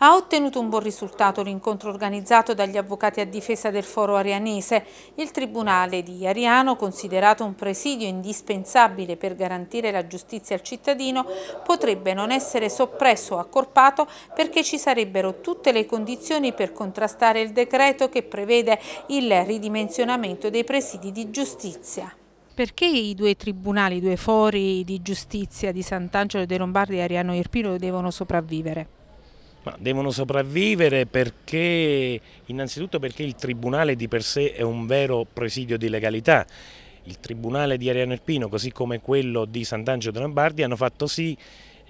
Ha ottenuto un buon risultato l'incontro organizzato dagli avvocati a difesa del foro arianese. Il Tribunale di Ariano, considerato un presidio indispensabile per garantire la giustizia al cittadino, potrebbe non essere soppresso o accorpato perché ci sarebbero tutte le condizioni per contrastare il decreto che prevede il ridimensionamento dei presidi di giustizia. Perché i due tribunali, i due fori di giustizia di Sant'Angelo dei Lombardi e Ariano Irpino devono sopravvivere? Ma devono sopravvivere perché, innanzitutto perché il Tribunale di per sé è un vero presidio di legalità. Il Tribunale di Ariano Irpino, così come quello di Sant'Angelo della Lombardi, hanno fatto sì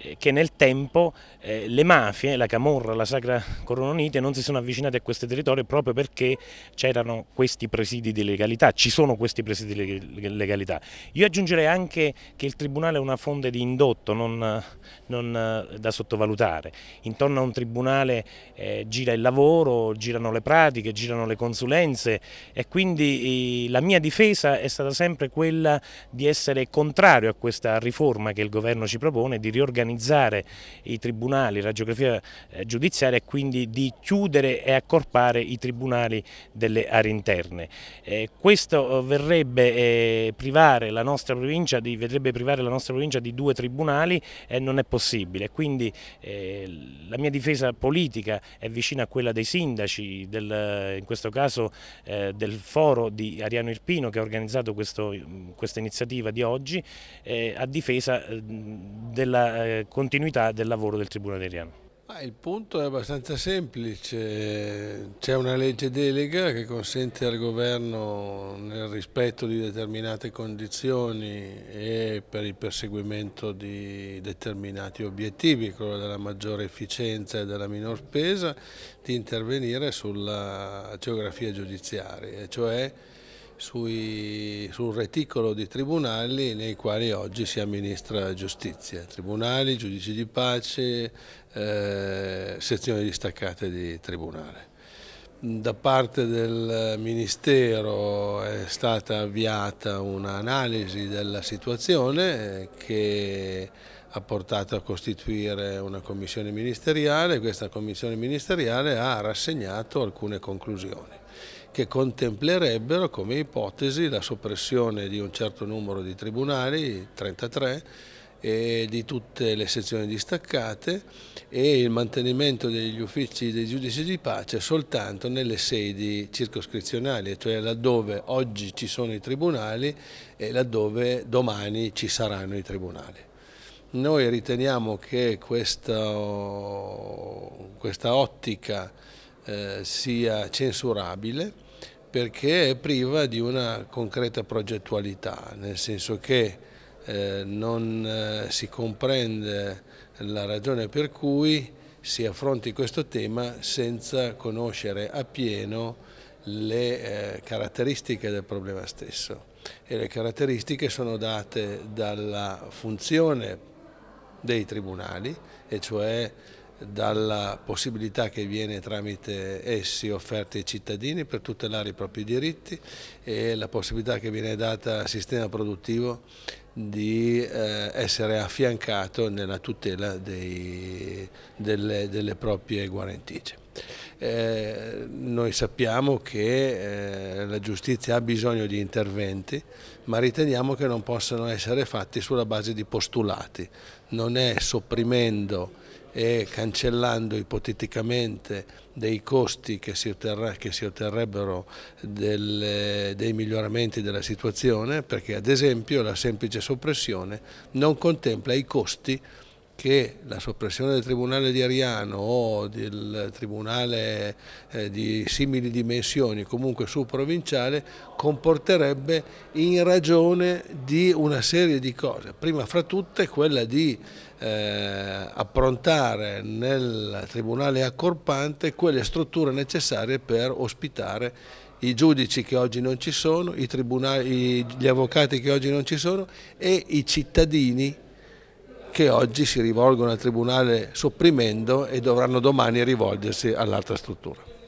eh, che nel tempo eh, le mafie, la Camorra, la Sacra Corona Unite non si sono avvicinate a questo territorio proprio perché c'erano questi presidi di legalità, ci sono questi presidi di legalità. Io aggiungerei anche che il Tribunale è una fonte di indotto non, non eh, da sottovalutare. Intorno a un Tribunale eh, gira il lavoro, girano le pratiche, girano le consulenze e quindi eh, la mia difesa è stata sempre quella di essere contrario a questa riforma che il Governo ci propone, di riorganizzare riorganizzare i tribunali, la geografia eh, giudiziaria e quindi di chiudere e accorpare i tribunali delle aree interne. Eh, questo eh, verrebbe, eh, privare la nostra provincia di, vedrebbe privare la nostra provincia di due tribunali e eh, non è possibile, quindi eh, la mia difesa politica è vicina a quella dei sindaci, del, in questo caso del foro di Ariano Irpino che ha organizzato questo, questa iniziativa di oggi, a difesa della eh, continuità del lavoro del Tribunale di Riano? Il punto è abbastanza semplice, c'è una legge delega che consente al governo nel rispetto di determinate condizioni e per il perseguimento di determinati obiettivi, quello della maggiore efficienza e della minor spesa, di intervenire sulla geografia giudiziaria, cioè sui, sul reticolo di tribunali nei quali oggi si amministra giustizia, tribunali, giudici di pace, eh, sezioni distaccate di tribunale. Da parte del Ministero è stata avviata un'analisi della situazione eh, che ha portato a costituire una commissione ministeriale e questa commissione ministeriale ha rassegnato alcune conclusioni che contemplerebbero come ipotesi la soppressione di un certo numero di tribunali, 33, e di tutte le sezioni distaccate e il mantenimento degli uffici dei giudici di pace soltanto nelle sedi circoscrizionali, cioè laddove oggi ci sono i tribunali e laddove domani ci saranno i tribunali. Noi riteniamo che questa, questa ottica eh, sia censurabile perché è priva di una concreta progettualità, nel senso che eh, non eh, si comprende la ragione per cui si affronti questo tema senza conoscere appieno le caratteristiche del problema stesso e le caratteristiche sono date dalla funzione dei tribunali e cioè dalla possibilità che viene tramite essi offerta ai cittadini per tutelare i propri diritti e la possibilità che viene data al sistema produttivo di eh, essere affiancato nella tutela dei, delle, delle, proprie guarentigie. Eh, noi sappiamo che eh, la giustizia ha bisogno di interventi, ma riteniamo che non possano essere fatti sulla base di postulati. Non è sopprimendo e cancellando ipoteticamente dei costi che si, otterrà, che si otterrebbero delle, dei miglioramenti della situazione perché ad esempio la semplice soppressione non contempla i costi che la soppressione del Tribunale di Ariano o del Tribunale eh, di simili dimensioni, comunque provinciale, comporterebbe in ragione di una serie di cose. Prima fra tutte quella di eh, approntare nel Tribunale accorpante quelle strutture necessarie per ospitare i giudici che oggi non ci sono, gli avvocati che oggi non ci sono e i cittadini che oggi si rivolgono al Tribunale sopprimendo e dovranno domani rivolgersi all'altra struttura.